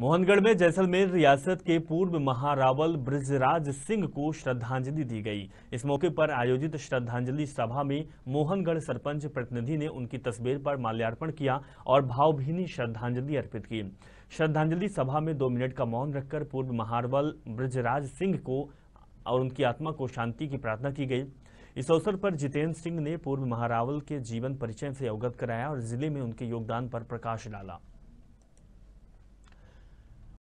मोहनगढ़ में जैसलमेर रियासत के पूर्व महारावल ब्रजराज सिंह को श्रद्धांजलि दी गई इस मौके पर आयोजित श्रद्धांजलि सभा में मोहनगढ़ सरपंच प्रतिनिधि ने उनकी तस्वीर पर माल्यार्पण किया और भावभीनी श्रद्धांजलि अर्पित की श्रद्धांजलि सभा में दो मिनट का मौन रखकर पूर्व महारावल ब्रजराज सिंह को और उनकी आत्मा को शांति की प्रार्थना की गई इस अवसर पर जितेंद्र सिंह ने पूर्व महारावल के जीवन परिचय से अवगत कराया और जिले में उनके योगदान पर प्रकाश डाला